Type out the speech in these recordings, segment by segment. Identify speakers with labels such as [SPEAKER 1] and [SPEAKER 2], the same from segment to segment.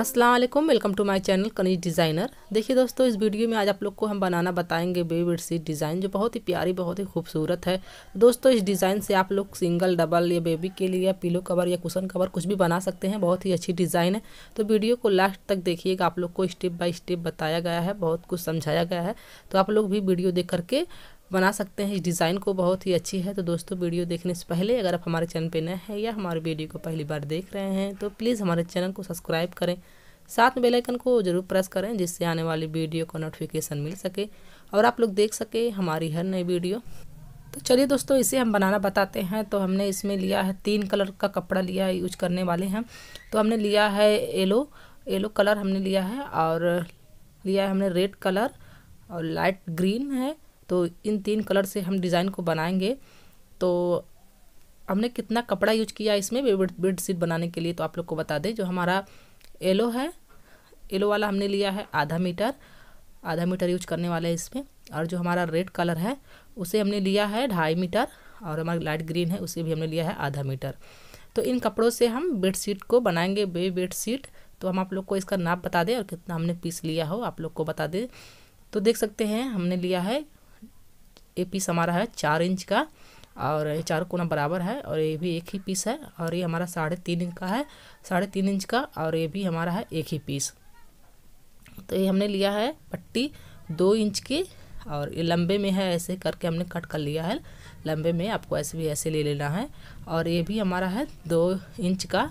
[SPEAKER 1] अस्सलाम वालेकुम welcome to my channel Kaneez designer देखिए दोस्तों इस वीडियो में आज आप लोग को हम बनाना बताएंगे बेबी सीट डिज़ाइन जो बहुत ही प्यारी बहुत ही खूबसूरत है दोस्तों इस डिज़ाइन से आप लोग सिंगल डबल या बेबी के लिए या पिलो कवर या कुशन कवर कुछ भी बना सकते हैं बहुत ही अच्छी डिज़ाइन है तो वीडियो को लास्ट तक देखिएगा आप लोग को स्टेप बाई स्टेप बताया गया है बहुत कुछ समझाया गया है तो आप लोग भी वीडियो देख करके बना सकते हैं इस डिज़ाइन को बहुत ही अच्छी है तो दोस्तों वीडियो देखने से पहले अगर आप हमारे चैनल पर नए हैं या हमारे वीडियो को पहली बार देख रहे हैं तो प्लीज़ हमारे चैनल को सब्सक्राइब करें साथ में बेलाइकन को ज़रूर प्रेस करें जिससे आने वाली वीडियो को नोटिफिकेशन मिल सके और आप लोग देख सके हमारी हर नई वीडियो तो चलिए दोस्तों इसे हम बनाना बताते हैं तो हमने इसमें लिया है तीन कलर का कपड़ा लिया है यूज करने वाले हैं तो हमने लिया है येलो येलो कलर हमने लिया है और लिया है हमने रेड कलर और लाइट ग्रीन है तो इन तीन कलर से हम डिज़ाइन को बनाएंगे तो हमने कितना कपड़ा यूज किया इसमें बेड शीट बनाने के लिए तो आप लोग को बता दें जो हमारा येलो है येलो वाला हमने लिया है आधा मीटर आधा मीटर यूज करने वाला है इसमें और जो हमारा रेड कलर है उसे हमने लिया है ढाई मीटर और हमारा लाइट ग्रीन है उसे भी हमने लिया है आधा मीटर तो इन कपड़ों से हम बेड शीट को बनाएंगे बे बेडशीट तो हम आप लोग को इसका नाप बता दें और कितना हमने पीस लिया हो आप लोग को बता दें तो देख सकते हैं हमने लिया है ये पीस हमारा है चार इंच का और ये चारों कोना बराबर है और ये भी एक ही पीस है और ये हमारा साढ़े तीन इंच का है साढ़े तीन इंच का और ये भी हमारा है एक ही पीस तो ये हमने लिया है पट्टी दो इंच की और ये लंबे में है ऐसे करके हमने कट कर लिया है लंबे में आपको ऐसे भी ऐसे ले लेना है और ये भी हमारा है दो इंच का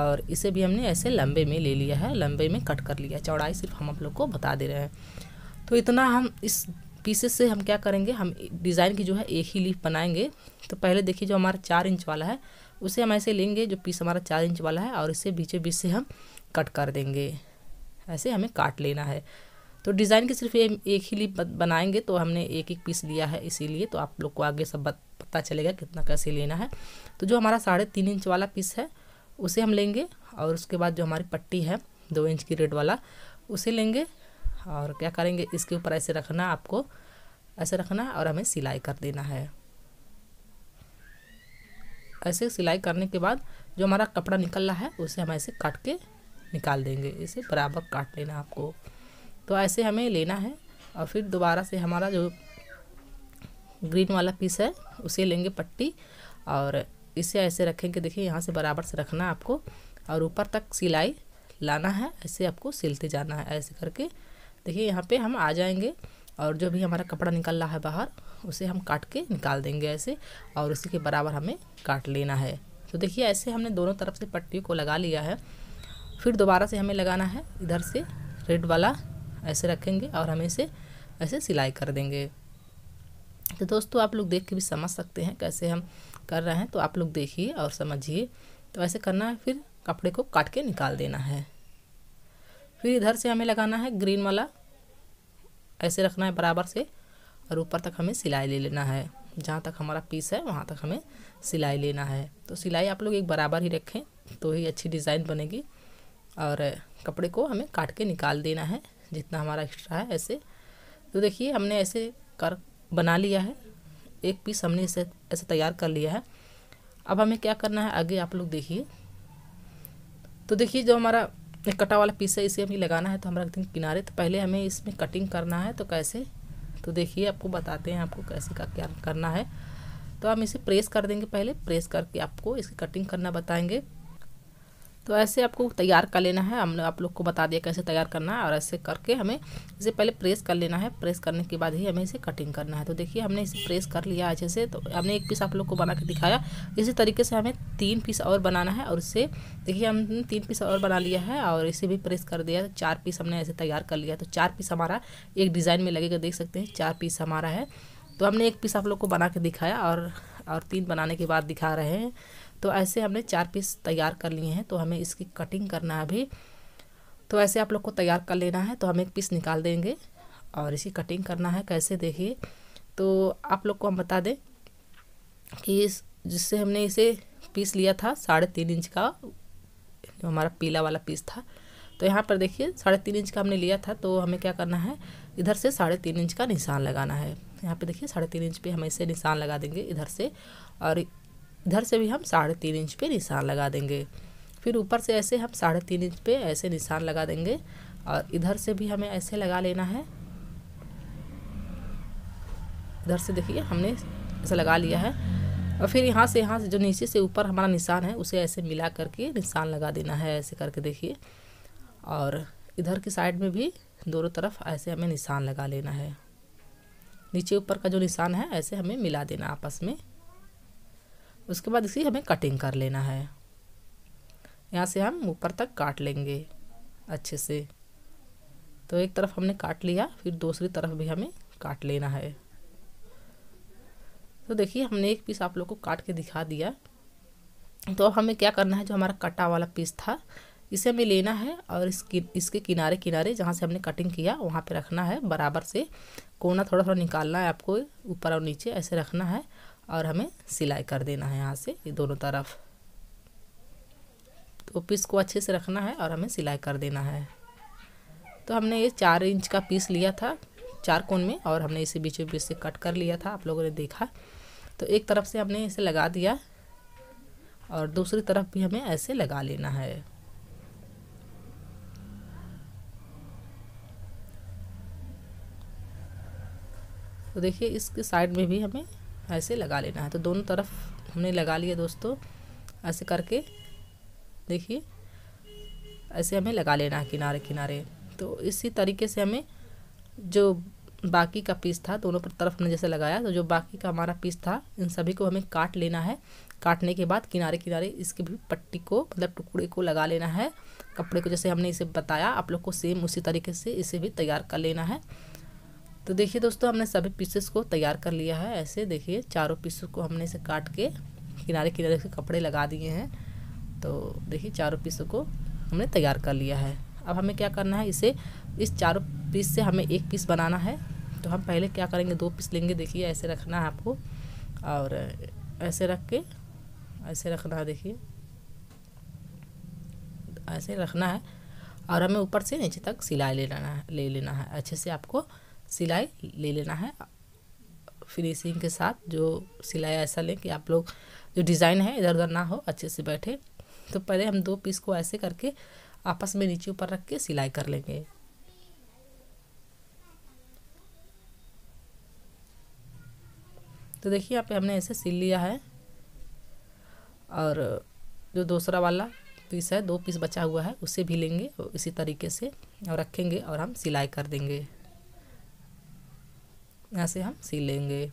[SPEAKER 1] और इसे भी हमने ऐसे लंबे में ले लिया है लंबे में कट कर लिया चौड़ाई सिर्फ हम आप लोग को बता दे रहे हैं तो इतना हम इस पीसेस से हम क्या करेंगे हम डिज़ाइन की जो है एक ही लीफ बनाएंगे तो पहले देखिए जो हमारा चार इंच वाला है उसे हम ऐसे लेंगे जो पीस हमारा चार इंच वाला है और इसे बीचे बीच से हम कट कर देंगे ऐसे हमें काट लेना है तो डिज़ाइन की सिर्फ एक ही लीफ बनाएंगे तो हमने एक एक पीस लिया है इसीलिए तो आप लोग को आगे सब पता चलेगा कितना कैसे लेना है तो जो हमारा साढ़े तीन इंच वाला पीस है उसे हम लेंगे और उसके बाद जो हमारी पट्टी है दो इंच की रेड वाला उसे लेंगे और क्या करेंगे इसके ऊपर ऐसे रखना आपको ऐसे रखना और हमें सिलाई कर देना है ऐसे सिलाई करने के बाद जो हमारा कपड़ा निकल रहा है उसे हम ऐसे काट के निकाल देंगे इसे बराबर काट लेना आपको तो ऐसे हमें लेना है और फिर दोबारा से हमारा जो ग्रीन वाला पीस है उसे लेंगे पट्टी और इसे ऐसे रखेंगे देखिए यहाँ से बराबर से रखना आपको और ऊपर तक सिलाई लाना है ऐसे आपको सिलते जाना है ऐसे करके देखिए यहाँ पे हम आ जाएंगे और जो भी हमारा कपड़ा निकल रहा है बाहर उसे हम काट के निकाल देंगे ऐसे और उसी के बराबर हमें काट लेना है तो देखिए ऐसे हमने दोनों तरफ से पट्टी को लगा लिया है फिर दोबारा से हमें लगाना है इधर से रेड वाला ऐसे रखेंगे और हमें इसे ऐसे सिलाई कर देंगे तो दोस्तों आप लोग देख के भी समझ सकते हैं कैसे हम कर रहे हैं तो आप लोग देखिए और समझिए तो ऐसे करना है फिर कपड़े को काट के निकाल देना है फिर इधर से हमें लगाना है ग्रीन वाला ऐसे रखना है बराबर से और ऊपर तक हमें सिलाई ले लेना है जहाँ तक हमारा पीस है वहाँ तक हमें सिलाई लेना है तो सिलाई आप लोग एक बराबर ही रखें तो ही अच्छी डिज़ाइन बनेगी और कपड़े को हमें काट के निकाल देना है जितना हमारा एक्स्ट्रा है ऐसे तो देखिए हमने ऐसे कर बना लिया है एक पीस हमने इसे ऐसे तैयार कर लिया है अब हमें क्या करना है आगे आप लोग देखिए तो देखिए जो हमारा एक कटा वाला पीस है इसे हमें लगाना है तो हम रख देंगे किनारे तो पहले हमें इसमें कटिंग करना है तो कैसे तो देखिए आपको बताते हैं आपको कैसे का क्या करना है तो हम इसे प्रेस कर देंगे पहले प्रेस करके आपको इसकी कटिंग करना बताएंगे तो ऐसे आपको तैयार कर लेना है हमने आप लोग को बता दिया कैसे तैयार करना है और ऐसे करके हमें इसे पहले प्रेस कर लेना है प्रेस करने के बाद ही हमें इसे कटिंग करना है तो देखिए हमने इसे प्रेस कर लिया अच्छे से तो हमने एक पीस आप लोग को बना के दिखाया इसी तरीके से हमें तीन पीस और बनाना है और इसे देखिए हमने तीन पीस और बना लिया है और इसे भी प्रेस कर दिया चार पीस हमने ऐसे तैयार कर लिया तो चार पीस हमारा एक डिज़ाइन में लगेगा देख सकते हैं चार पीस हमारा है तो हमने एक पीस आप लोग को बना के दिखाया और और तीन बनाने के बाद दिखा रहे हैं तो ऐसे हमने चार पीस तैयार कर लिए हैं तो हमें इसकी कटिंग करना है अभी तो ऐसे आप लोग को तैयार कर लेना है तो हम एक पीस निकाल देंगे और इसकी कटिंग करना है कैसे देखिए तो आप लोग को हम बता दें कि इस जिससे हमने इसे पीस लिया था साढ़े तीन इंच का जो हमारा पीला वाला पीस था तो यहाँ पर देखिए साढ़े तीन इंच का हमने लिया था तो हमें क्या करना है इधर से साढ़े तीन इंच का निशान लगाना है यहाँ पे देखिए साढ़े तीन इंच पे हम इसे निशान लगा देंगे इधर से और इधर से भी हम साढ़े तीन इंच पे निशान लगा देंगे फिर ऊपर से ऐसे हम साढ़े तीन इंच पे ऐसे निशान लगा देंगे और इधर से भी हमें ऐसे लगा लेना है इधर से देखिए हमने ऐसे लगा लिया है और फिर यहाँ से यहाँ से जो नीचे से ऊपर हमारा निशान है उसे ऐसे मिला करके निशान लगा देना है ऐसे करके देखिए और इधर की साइड में भी दोनों तरफ ऐसे हमें निशान लगा लेना है नीचे ऊपर का जो निशान है ऐसे हमें मिला देना आपस में उसके बाद इसकी हमें कटिंग कर लेना है यहाँ से हम ऊपर तक काट लेंगे अच्छे से तो एक तरफ हमने काट लिया फिर दूसरी तरफ भी हमें काट लेना है तो देखिए हमने एक पीस आप लोग को काट के दिखा दिया तो अब हमें क्या करना है जो हमारा कटा वाला पीस था इसे हमें लेना है और इसकी इसके किनारे किनारे जहाँ से हमने कटिंग किया वहाँ पे रखना है बराबर से कोना थोड़ा थोड़ा निकालना है आपको ऊपर और नीचे ऐसे रखना है और हमें सिलाई कर देना है यहाँ से ये दोनों तरफ तो पीस को अच्छे से रखना है और हमें सिलाई कर देना है तो हमने ये चार इंच का पीस लिया था चार कोन में और हमने इसे बीचों बीच से कट कर लिया था आप लोगों ने देखा तो एक तरफ से हमने इसे लगा दिया और दूसरी तरफ भी हमें ऐसे लगा लेना है तो देखिए इसके साइड में भी हमें ऐसे लगा लेना है तो दोनों तरफ हमने लगा लिया दोस्तों ऐसे करके देखिए ऐसे हमें लगा लेना है किनारे किनारे तो इसी तरीके से हमें जो बाकी का पीस था दोनों पर तरफ हमने जैसे लगाया तो जो बाकी का हमारा पीस था इन सभी को हमें काट लेना है काटने के बाद किनारे किनारे इसके भी पट्टी को मतलब टुकड़े को लगा लेना है कपड़े को जैसे हमने इसे बताया आप लोग को सेम उसी तरीके से इसे भी तैयार कर लेना है तो देखिए दोस्तों हमने सभी पीसेस को तैयार कर लिया है ऐसे देखिए चारों पीसेस को हमने इसे काट के किनारे किनारे से कपड़े लगा दिए हैं तो देखिए चारों पीसों को हमने तैयार कर लिया है अब हमें क्या करना है इसे इस चारों पीस से हमें एक पीस बनाना है तो हम पहले क्या करेंगे दो पीस लेंगे देखिए ऐसे रखना है आपको और ऐसे रख के ऐसे रखना है देखिए ऐसे रखना है और हमें ऊपर से नीचे तक सिलाई ले लेना है ले लेना है अच्छे से आपको सिलाई ले लेना है फिनिशिंग के साथ जो सिलाई ऐसा लें कि आप लोग जो डिज़ाइन है इधर उधर ना हो अच्छे से बैठे तो पहले हम दो पीस को ऐसे करके आपस में नीचे ऊपर रख के सिलाई कर लेंगे तो देखिए यहाँ पे हमने ऐसे सिल लिया है और जो दूसरा वाला पीस है दो पीस बचा हुआ है उसे भी लेंगे इसी तरीके से और रखेंगे और हम सिलाई कर देंगे यहाँ से हम सी लेंगे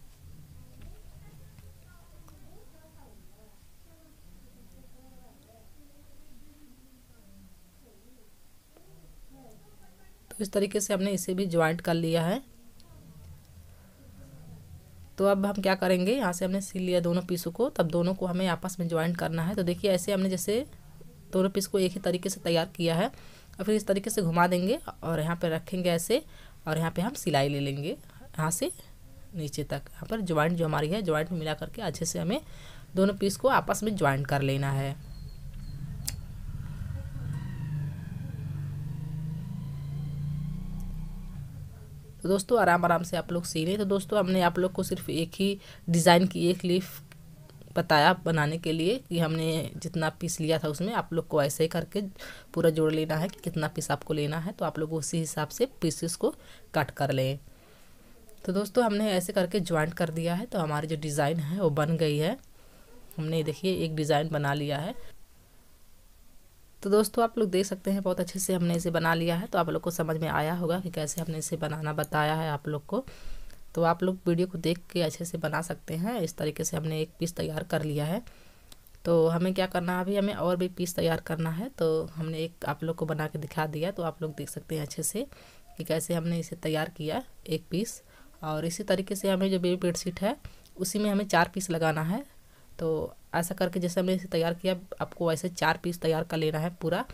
[SPEAKER 1] तो इस तरीके से हमने इसे भी ज्वाइंट कर लिया है तो अब हम क्या करेंगे यहाँ से हमने सिल लिया दोनों पीसों को तब दोनों को हमें आपस में ज्वाइंट करना है तो देखिए ऐसे हमने जैसे दोनों पीस को एक ही तरीके से तैयार किया है और फिर इस तरीके से घुमा देंगे और यहाँ पे रखेंगे ऐसे और यहाँ पे हम सिलाई ले लेंगे यहाँ से नीचे तक यहाँ पर ज्वाइंट जो हमारी है ज्वाइंट में मिला करके अच्छे से हमें दोनों पीस को आपस में ज्वाइंट कर लेना है तो दोस्तों आराम आराम से आप लोग सी लें तो दोस्तों हमने आप लोग को सिर्फ एक ही डिज़ाइन की एक लीफ बताया बनाने के लिए कि हमने जितना पीस लिया था उसमें आप लोग को ऐसे ही करके पूरा जोड़ लेना है कि कितना पीस आपको लेना है तो आप लोग उसी हिसाब से पीसेस को कट कर लें तो दोस्तों हमने ऐसे करके ज्वाइंट कर दिया है तो हमारी जो डिज़ाइन है वो बन गई है हमने देखिए एक डिज़ाइन बना लिया है तो दोस्तों आप लोग देख सकते हैं बहुत अच्छे से हमने इसे बना लिया है तो आप लोग को समझ में आया होगा कि कैसे हमने इसे बनाना बताया है आप लोग को तो आप लोग वीडियो को देख के अच्छे से बना सकते हैं इस तरीके से हमने एक पीस तैयार कर लिया है तो हमें क्या करना है अभी हमें और भी पीस तैयार करना है तो हमने एक आप लोग को बना के दिखा दिया तो आप लोग देख सकते हैं अच्छे से कि कैसे हमने इसे तैयार किया एक पीस और इसी तरीके से हमें जो बेबी बेड शीट है उसी में हमें चार पीस लगाना है तो ऐसा करके जैसे हमने इसे तैयार किया आपको वैसे चार पीस तैयार कर लेना है पूरा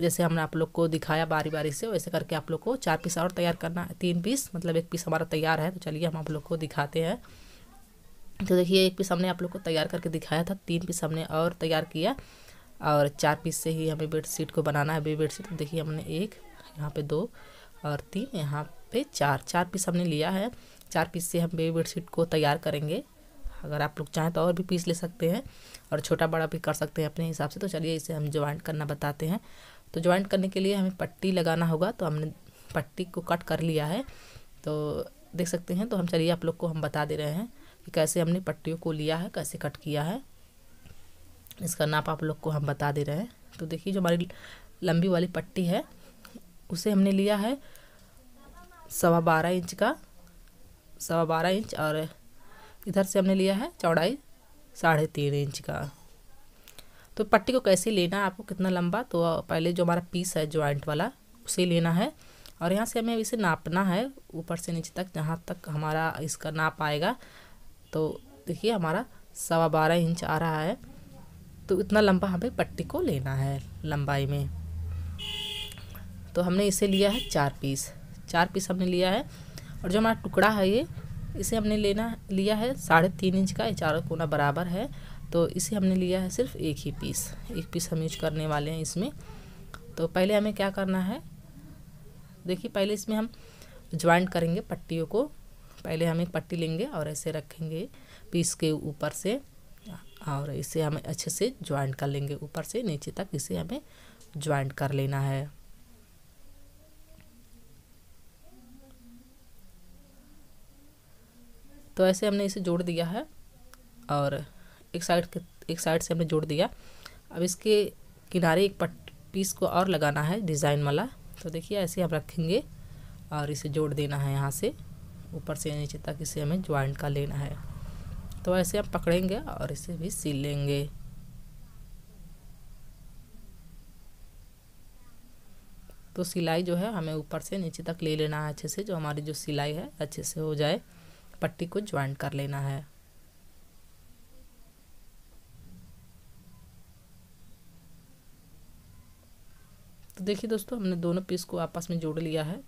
[SPEAKER 1] जैसे हमने आप लोग को दिखाया बारी बारी से वैसे करके आप लोग को चार पीस और तैयार करना है तीन पीस मतलब एक पीस हमारा तैयार है तो चलिए हम आप लोग को दिखाते हैं तो देखिए एक पीस हमने आप लोग को तैयार करके दिखाया था तीन पीस हमने और तैयार किया और चार पीस से ही हमें बेड को बनाना है बेड तो देखिए हमने एक यहाँ पर दो और तीन यहाँ पे चार चार पीस हमने लिया है चार पीस से हम बेबी बेडशीट को तैयार करेंगे अगर आप लोग चाहें तो और भी पीस ले सकते हैं और छोटा बड़ा भी कर सकते हैं अपने हिसाब से तो चलिए इसे हम ज्वाइंट करना बताते हैं तो ज्वाइंट करने के लिए हमें पट्टी लगाना होगा तो हमने पट्टी को कट कर लिया है तो देख सकते हैं तो हम चलिए आप लोग को हम बता दे रहे हैं कि कैसे हमने पट्टियों को लिया है कैसे कट किया है इसका नाप आप लोग को हम बता दे रहे हैं तो देखिए जो हमारी लंबी वाली पट्टी है उसे हमने लिया है सवा बारह इंच का सवा बारह इंच और इधर से हमने लिया है चौड़ाई साढ़े तीन इंच का तो पट्टी को कैसे लेना है आपको कितना लंबा तो पहले जो हमारा पीस है ज्वाइंट वाला उसे लेना है और यहाँ से हमें इसे नापना है ऊपर से नीचे तक जहाँ तक हमारा इसका नाप आएगा तो देखिए हमारा सवा बारह इंच आ रहा है तो इतना लंबा हमें पट्टी को लेना है लंबाई में तो हमने इसे लिया है चार पीस चार पीस हमने लिया है और जो हमारा टुकड़ा है ये इसे हमने लेना लिया है साढ़े तीन इंच का ये चारों कोना बराबर है तो इसे हमने लिया है सिर्फ एक ही पीस एक पीस हम यूज करने वाले हैं इसमें तो पहले हमें क्या करना है देखिए पहले इसमें हम ज्वाइंट करेंगे पट्टियों को पहले हम एक पट्टी लेंगे और ऐसे रखेंगे पीस के ऊपर से और इसे हमें अच्छे से ज्वाइंट कर लेंगे ऊपर से नीचे तक इसे हमें ज्वाइंट कर लेना है तो ऐसे हमने इसे जोड़ दिया है और एक साइड के एक साइड से हमने जोड़ दिया अब इसके किनारे एक पट पीस को और लगाना है डिज़ाइन वाला तो देखिए ऐसे हम रखेंगे और इसे जोड़ देना है यहाँ से ऊपर से नीचे तक इसे हमें ज्वाइंट का लेना है तो ऐसे हम पकड़ेंगे और इसे भी सिल लेंगे तो सिलाई जो है हमें ऊपर से नीचे तक ले लेना है अच्छे से जो हमारी जो सिलाई है अच्छे से हो जाए पट्टी को ज्वाइंट कर लेना है तो देखिए दोस्तों हमने दोनों पीस को आपस में जोड़ लिया है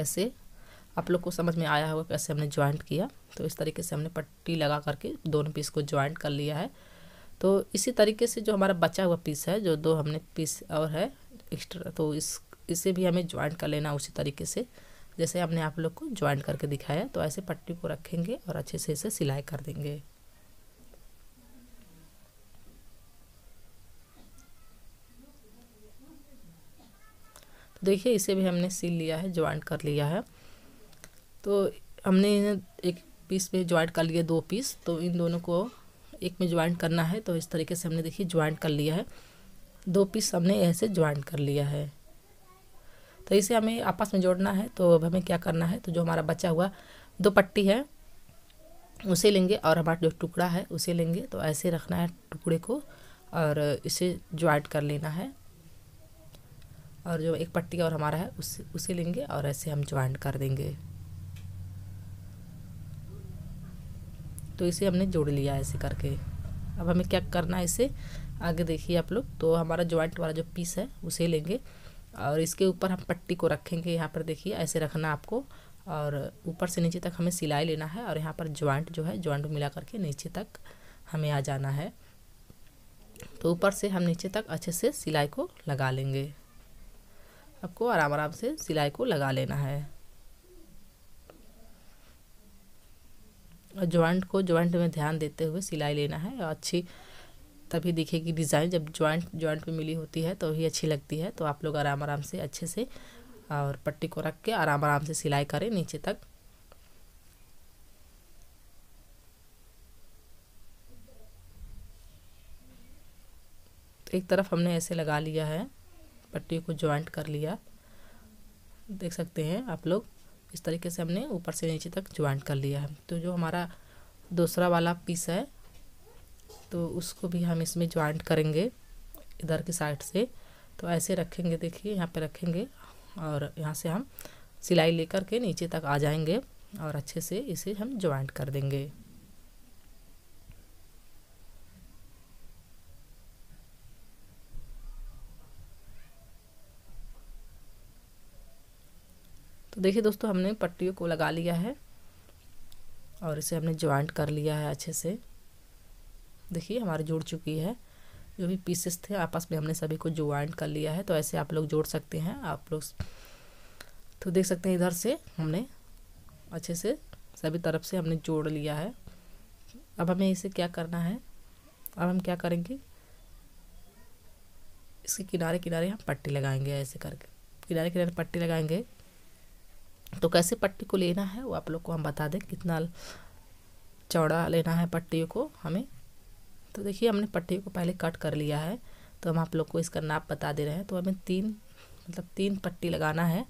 [SPEAKER 1] ऐसे आप लोग को समझ में आया होगा कैसे हमने ज्वाइंट किया तो इस तरीके से हमने पट्टी लगा करके दोनों पीस को ज्वाइंट कर लिया है तो इसी तरीके से जो हमारा बचा हुआ पीस है जो दो हमने पीस और है एक्स्ट्रा तो इस इसे भी हमें ज्वाइंट कर लेना उसी तरीके से जैसे हमने आप लोग को ज्वाइंट करके दिखाया तो ऐसे पट्टी को रखेंगे और अच्छे से इसे सिलाई कर देंगे तो देखिए इसे भी हमने सिल लिया है ज्वाइंट कर लिया है तो हमने एक पीस में ज्वाइंट कर लिए दो पीस तो इन दोनों को एक में ज्वाइंट करना है तो इस तरीके से हमने देखिए ज्वाइंट कर लिया है दो पीस हमने ऐसे ज्वाइंट कर लिया है तो इसे हमें आपस में जोड़ना है तो अब हमें क्या करना है तो जो हमारा बचा हुआ दो पट्टी है उसे लेंगे और हमारा जो टुकड़ा है उसे लेंगे तो ऐसे रखना है टुकड़े को और इसे ज्वाइंट कर लेना है और जो एक पट्टी और हमारा है उसे उसे लेंगे और ऐसे हम ज्वाइंट कर देंगे तो इसे हमने जोड़ लिया ऐसे करके अब हमें क्या करना है इसे आगे देखिए आप लोग तो हमारा ज्वाइंट वाला जो पीस है उसे लेंगे और इसके ऊपर हम पट्टी को रखेंगे यहाँ पर देखिए ऐसे रखना आपको और ऊपर से नीचे तक हमें सिलाई लेना है और यहाँ पर ज्वाइंट जो है ज्वाइंट मिला करके नीचे तक हमें आ जाना है तो ऊपर से हम नीचे तक अच्छे से सिलाई को लगा लेंगे आपको आराम आराम से सिलाई को लगा लेना है और ज्वाइंट को ज्वाइंट में ध्यान देते हुए सिलाई लेना है और अच्छी तभी दिखेगी डिज़ाइन जब ज्वाइंट ज्वाइंट पे मिली होती है तो ही अच्छी लगती है तो आप लोग आराम आराम से अच्छे से और पट्टी को रख के आराम आराम से सिलाई करें नीचे तक एक तरफ हमने ऐसे लगा लिया है पट्टी को ज्वाइंट कर लिया देख सकते हैं आप लोग इस तरीके से हमने ऊपर से नीचे तक ज्वाइंट कर लिया है तो जो हमारा दूसरा वाला पीस है तो उसको भी हम इसमें ज्वाइंट करेंगे इधर की साइड से तो ऐसे रखेंगे देखिए यहाँ पे रखेंगे और यहाँ से हम सिलाई लेकर के नीचे तक आ जाएंगे और अच्छे से इसे हम ज्वाइंट कर देंगे तो देखिए दोस्तों हमने पट्टियों को लगा लिया है और इसे हमने ज्वाइंट कर लिया है अच्छे से देखिए हमारी जुड़ चुकी है जो भी पीसेस थे आपस में हमने सभी को ज्वाइंट कर लिया है तो ऐसे आप लोग जोड़ सकते हैं आप लोग तो देख सकते हैं इधर से हमने अच्छे से सभी तरफ से हमने जोड़ लिया है अब हमें इसे क्या करना है अब हम क्या करेंगे इसके किनारे किनारे हम पट्टी लगाएंगे ऐसे करके किनारे किनारे पट्टी लगाएंगे तो कैसे पट्टी को लेना है वो आप लोग को हम बता दें कितना चौड़ा लेना है पट्टियों को हमें तो देखिए हमने पट्टी को पहले कट कर लिया है तो हम आप लोग को इसका नाप बता दे रहे हैं तो हमें तीन मतलब तीन पट्टी लगाना है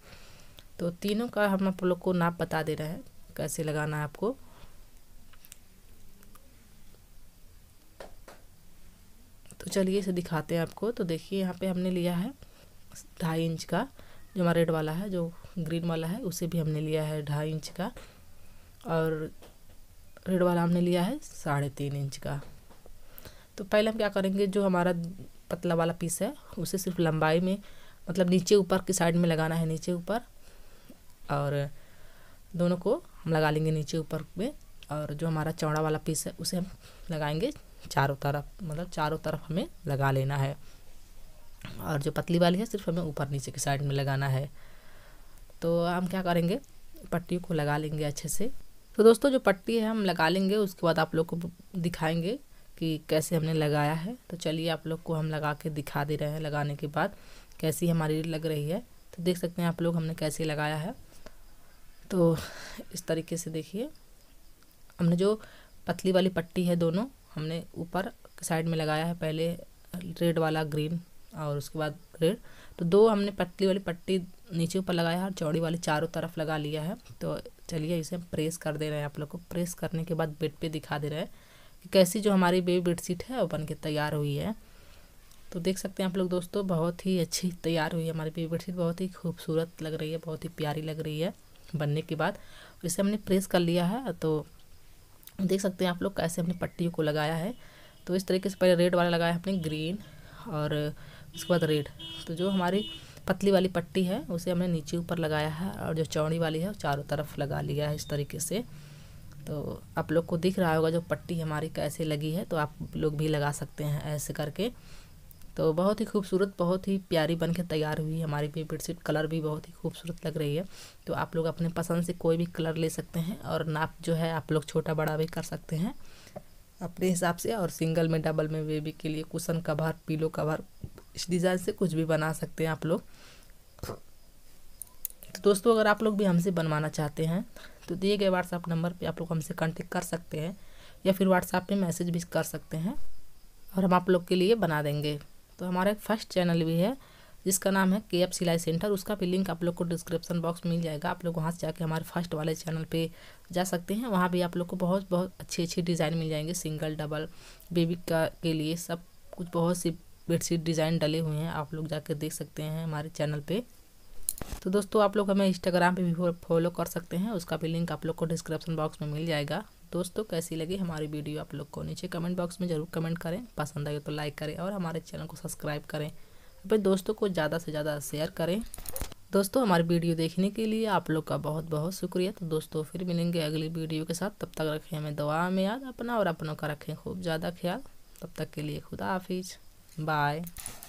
[SPEAKER 1] तो तीनों का हम आप लोग को नाप बता दे रहे हैं कैसे लगाना है आपको तो चलिए इसे दिखाते हैं आपको तो देखिए यहाँ पे हमने लिया है ढाई इंच का जो हमारा रेड वाला है जो ग्रीन वाला है उसे भी हमने लिया है ढाई इंच का और रेड वाला हमने लिया है साढ़े तीन इंच का तो पहले हम क्या करेंगे जो हमारा पतला वाला पीस है उसे सिर्फ लंबाई में मतलब नीचे ऊपर की साइड में लगाना है नीचे ऊपर और दोनों को हम लगा लेंगे नीचे ऊपर में और जो हमारा चौड़ा वाला पीस है उसे हम लगाएंगे चारों तरफ मतलब चारों तरफ हमें लगा लेना है और जो पतली वाली है सिर्फ हमें ऊपर नीचे की साइड में लगाना है तो हम क्या करेंगे पट्टी को लगा लेंगे अच्छे से तो दोस्तों जो पट्टी है हम लगा लेंगे उसके बाद आप लोग को दिखाएंगे कि कैसे हमने लगाया है तो चलिए आप लोग को हम लगा के दिखा दे रहे हैं लगाने के बाद कैसी हमारी लग रही है तो देख सकते हैं आप लोग हमने कैसे लगाया है तो इस तरीके से देखिए हमने जो पतली वाली पट्टी है दोनों हमने ऊपर साइड में लगाया है पहले रेड वाला ग्रीन और उसके बाद रेड तो दो हमने पतली वाली पट्टी नीचे ऊपर लगाया है और चौड़ी वाली चारों तरफ लगा लिया है तो चलिए इसे प्रेस कर दे रहे हैं आप लोग को प्रेस करने के बाद बेड पे दिखा दे रहे हैं कैसी जो हमारी बेबी बेडशीट है वो बन के तैयार हुई है तो देख सकते हैं आप लोग दोस्तों बहुत ही अच्छी तैयार हुई है हमारी बेबी बेडशीट बहुत ही खूबसूरत लग रही है बहुत ही प्यारी लग रही है बनने के बाद इसे हमने प्रेस कर लिया है तो देख सकते हैं आप लोग कैसे हमने पट्टियों को लगाया है तो इस तरीके से पहले रेड वाला लगाया हमने ग्रीन और उसके बाद रेड तो जो हमारी पतली वाली पट्टी है उसे हमने नीचे ऊपर लगाया है और जो चौड़ी वाली है चारों तरफ लगा लिया है इस तरीके से तो आप लोग को दिख रहा होगा जो पट्टी हमारी कैसे लगी है तो आप लोग भी लगा सकते हैं ऐसे करके तो बहुत ही खूबसूरत बहुत ही प्यारी बन के तैयार हुई हमारी भी बेडशीट कलर भी बहुत ही खूबसूरत लग रही है तो आप लोग अपने पसंद से कोई भी कलर ले सकते हैं और नाप जो है आप लोग छोटा बड़ा भी कर सकते हैं अपने हिसाब से और सिंगल में डबल में बेबी के लिए कुशन कवर पीलो कवर इस डिज़ाइन से कुछ भी बना सकते हैं आप लोग तो दोस्तों अगर आप लोग भी हमसे बनवाना चाहते हैं तो दिए गए व्हाट्सएप नंबर पे आप लोग हमसे कांटेक्ट कर सकते हैं या फिर व्हाट्सएप पे मैसेज भी कर सकते हैं और हम आप लोग के लिए बना देंगे तो हमारा एक फर्स्ट चैनल भी है जिसका नाम है के एफ सिलाई सेंटर उसका भी लिंक आप लोग को डिस्क्रिप्शन बॉक्स मिल जाएगा आप लोग वहाँ से जाके हमारे फर्स्ट वाले चैनल पर जा सकते हैं वहाँ भी आप लोग को बहुत बहुत अच्छी अच्छी डिज़ाइन मिल जाएंगे सिंगल डबल बेबी का के लिए सब कुछ बहुत सी बेडशीट डिज़ाइन डले हुए हैं आप लोग जाके देख सकते हैं हमारे चैनल पर तो दोस्तों आप लोग हमें इंस्टाग्राम पे भी फॉलो कर सकते हैं उसका भी लिंक आप लोग को डिस्क्रिप्शन बॉक्स में मिल जाएगा दोस्तों कैसी लगी हमारी वीडियो आप लोग को नीचे कमेंट बॉक्स में ज़रूर कमेंट करें पसंद आए तो लाइक करें और हमारे चैनल को सब्सक्राइब करें अपने दोस्तों को ज़्यादा से ज़्यादा शेयर करें दोस्तों हमारी वीडियो देखने के लिए आप लोग का बहुत बहुत शुक्रिया तो दोस्तों फिर मिलेंगे अगली वीडियो के साथ तब तक रखें हमें दवा में याद अपना और अपनों का रखें खूब ज़्यादा ख्याल तब तक के लिए खुदा हाफिज़ बाय